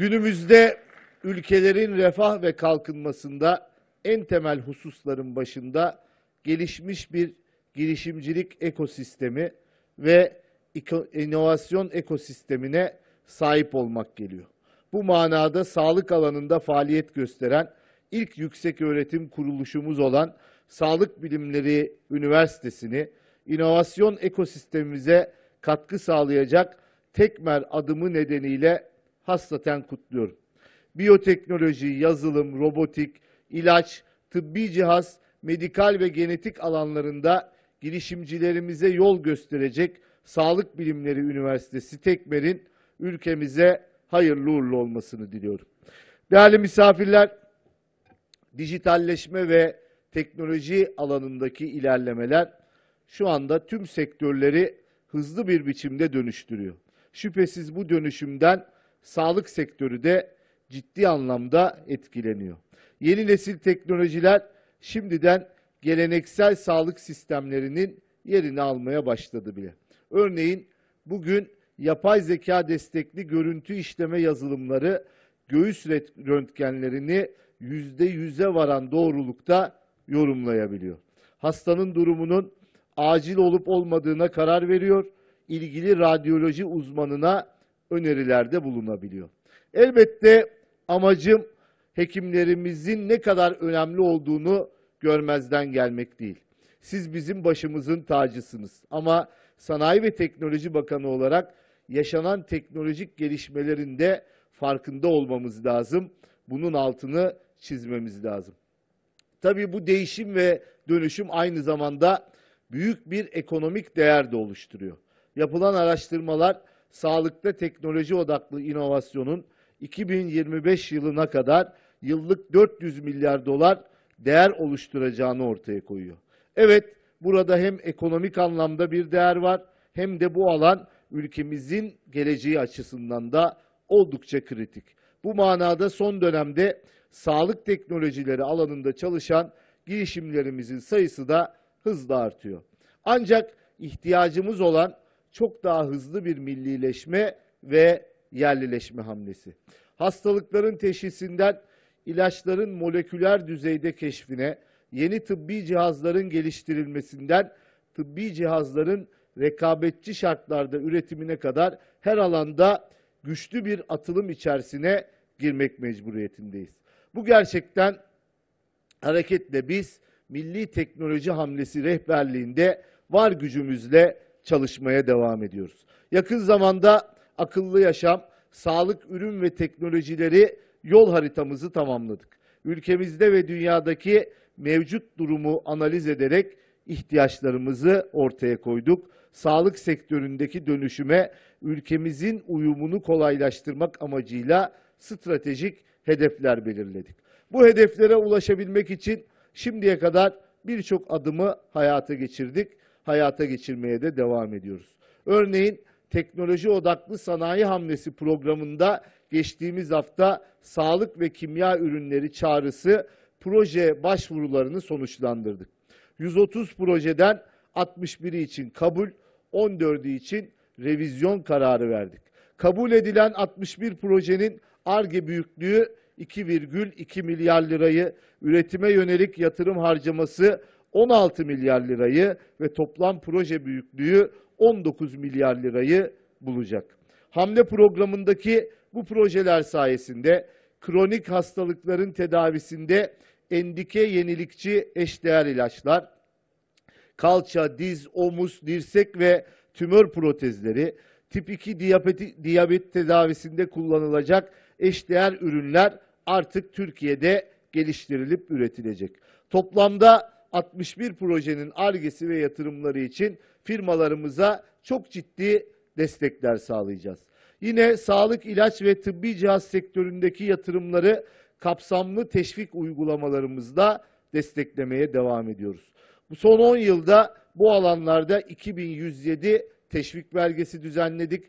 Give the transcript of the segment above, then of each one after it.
Günümüzde ülkelerin refah ve kalkınmasında en temel hususların başında gelişmiş bir girişimcilik ekosistemi ve inovasyon ekosistemine sahip olmak geliyor. Bu manada sağlık alanında faaliyet gösteren ilk yüksek öğretim kuruluşumuz olan Sağlık Bilimleri Üniversitesi'ni inovasyon ekosistemimize katkı sağlayacak Tekmer adımı nedeniyle hassaten kutluyorum. Biyoteknoloji, yazılım, robotik, ilaç, tıbbi cihaz, medikal ve genetik alanlarında girişimcilerimize yol gösterecek Sağlık Bilimleri Üniversitesi Tekmer'in ülkemize hayırlı uğurlu olmasını diliyorum. Değerli misafirler, dijitalleşme ve teknoloji alanındaki ilerlemeler şu anda tüm sektörleri hızlı bir biçimde dönüştürüyor. Şüphesiz bu dönüşümden sağlık sektörü de ciddi anlamda etkileniyor. Yeni nesil teknolojiler şimdiden geleneksel sağlık sistemlerinin yerini almaya başladı bile. Örneğin bugün yapay zeka destekli görüntü işleme yazılımları göğüs röntgenlerini yüzde yüze varan doğrulukta yorumlayabiliyor. Hastanın durumunun acil olup olmadığına karar veriyor. İlgili radyoloji uzmanına önerilerde bulunabiliyor. Elbette amacım hekimlerimizin ne kadar önemli olduğunu görmezden gelmek değil. Siz bizim başımızın tacısınız ama Sanayi ve Teknoloji Bakanı olarak yaşanan teknolojik gelişmelerin de farkında olmamız lazım. Bunun altını çizmemiz lazım. Tabii bu değişim ve dönüşüm aynı zamanda büyük bir ekonomik değer de oluşturuyor. Yapılan araştırmalar sağlıkta teknoloji odaklı inovasyonun 2025 yılına kadar yıllık 400 milyar dolar değer oluşturacağını ortaya koyuyor. Evet, burada hem ekonomik anlamda bir değer var hem de bu alan ülkemizin geleceği açısından da oldukça kritik. Bu manada son dönemde sağlık teknolojileri alanında çalışan girişimlerimizin sayısı da hızla artıyor. Ancak ihtiyacımız olan çok daha hızlı bir millileşme ve yerlileşme hamlesi. Hastalıkların teşhisinden ilaçların moleküler düzeyde keşfine, yeni tıbbi cihazların geliştirilmesinden tıbbi cihazların rekabetçi şartlarda üretimine kadar her alanda güçlü bir atılım içerisine girmek mecburiyetindeyiz. Bu gerçekten hareketle biz milli teknoloji hamlesi rehberliğinde var gücümüzle çalışmaya devam ediyoruz. Yakın zamanda akıllı yaşam, sağlık ürün ve teknolojileri yol haritamızı tamamladık. Ülkemizde ve dünyadaki mevcut durumu analiz ederek ihtiyaçlarımızı ortaya koyduk. Sağlık sektöründeki dönüşüme ülkemizin uyumunu kolaylaştırmak amacıyla stratejik hedefler belirledik. Bu hedeflere ulaşabilmek için şimdiye kadar birçok adımı hayata geçirdik hayata geçirmeye de devam ediyoruz. Örneğin teknoloji odaklı sanayi hamlesi programında geçtiğimiz hafta sağlık ve kimya ürünleri çağrısı proje başvurularını sonuçlandırdık. 130 projeden 61'i için kabul, 14'ü için revizyon kararı verdik. Kabul edilen 61 projenin ARGE büyüklüğü 2,2 milyar lirayı, üretime yönelik yatırım harcaması 16 milyar lirayı ve toplam proje büyüklüğü 19 milyar lirayı bulacak. Hamle programındaki bu projeler sayesinde kronik hastalıkların tedavisinde endike yenilikçi eşdeğer ilaçlar, kalça, diz, omuz, dirsek ve tümör protezleri, tip 2 diyabet, diyabet tedavisinde kullanılacak eşdeğer ürünler artık Türkiye'de geliştirilip üretilecek. Toplamda 61 projenin argesi ve yatırımları için firmalarımıza çok ciddi destekler sağlayacağız. Yine sağlık, ilaç ve tıbbi cihaz sektöründeki yatırımları kapsamlı teşvik uygulamalarımızda desteklemeye devam ediyoruz. Bu son 10 yılda bu alanlarda 2107 teşvik belgesi düzenledik.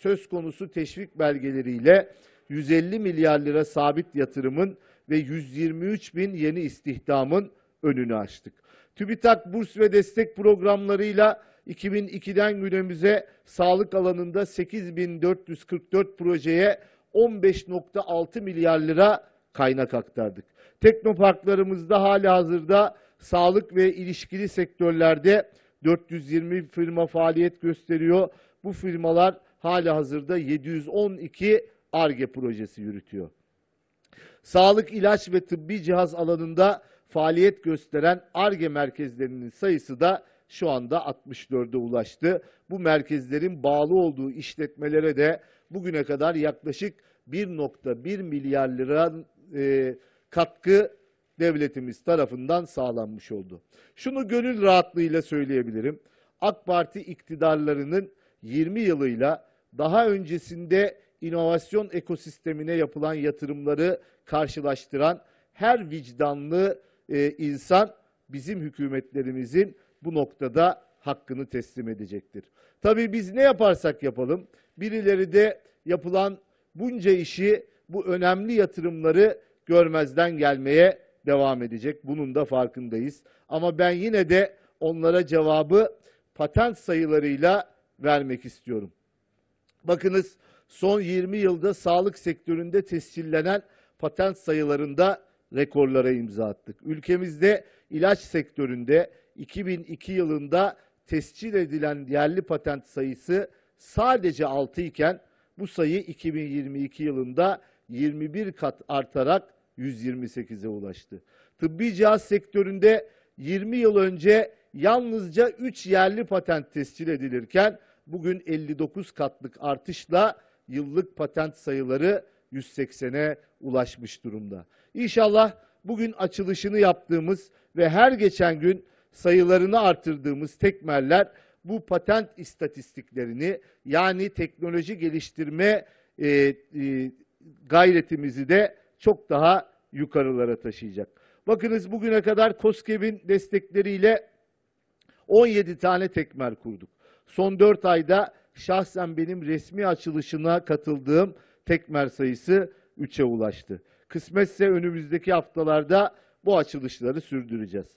Söz konusu teşvik belgeleriyle 150 milyar lira sabit yatırımın ve 123 bin yeni istihdamın önünü açtık. TÜBİTAK burs ve destek programlarıyla 2002'den günümüze sağlık alanında 8444 projeye 15.6 milyar lira kaynak aktardık. Teknoparklarımızda hali hazırda sağlık ve ilişkili sektörlerde 420 firma faaliyet gösteriyor. Bu firmalar hali hazırda 712 ARGE projesi yürütüyor. Sağlık, ilaç ve tıbbi cihaz alanında faaliyet gösteren ARGE merkezlerinin sayısı da şu anda 64'e ulaştı. Bu merkezlerin bağlı olduğu işletmelere de bugüne kadar yaklaşık 1.1 milyar lira e, katkı devletimiz tarafından sağlanmış oldu. Şunu gönül rahatlığıyla söyleyebilirim. AK Parti iktidarlarının 20 yılıyla daha öncesinde inovasyon ekosistemine yapılan yatırımları karşılaştıran her vicdanlı e, insan bizim hükümetlerimizin bu noktada hakkını teslim edecektir. Tabii biz ne yaparsak yapalım birileri de yapılan bunca işi bu önemli yatırımları görmezden gelmeye devam edecek. Bunun da farkındayız. Ama ben yine de onlara cevabı patent sayılarıyla vermek istiyorum. Bakınız son 20 yılda sağlık sektöründe tescillenen patent sayılarında rekorlara imza attık. Ülkemizde ilaç sektöründe 2002 yılında tescil edilen yerli patent sayısı sadece 6 iken bu sayı 2022 yılında 21 kat artarak 128'e ulaştı. Tıbbi cihaz sektöründe 20 yıl önce yalnızca 3 yerli patent tescil edilirken bugün 59 katlık artışla yıllık patent sayıları 180'e ulaşmış durumda. İnşallah bugün açılışını yaptığımız ve her geçen gün sayılarını artırdığımız tekmeller bu patent istatistiklerini yani teknoloji geliştirme e, e, gayretimizi de çok daha yukarılara taşıyacak. Bakınız bugüne kadar COSGAP'in destekleriyle 17 tane tekmer kurduk. Son 4 ayda şahsen benim resmi açılışına katıldığım tekmer sayısı 3'e ulaştı. Kısmetse önümüzdeki haftalarda bu açılışları sürdüreceğiz.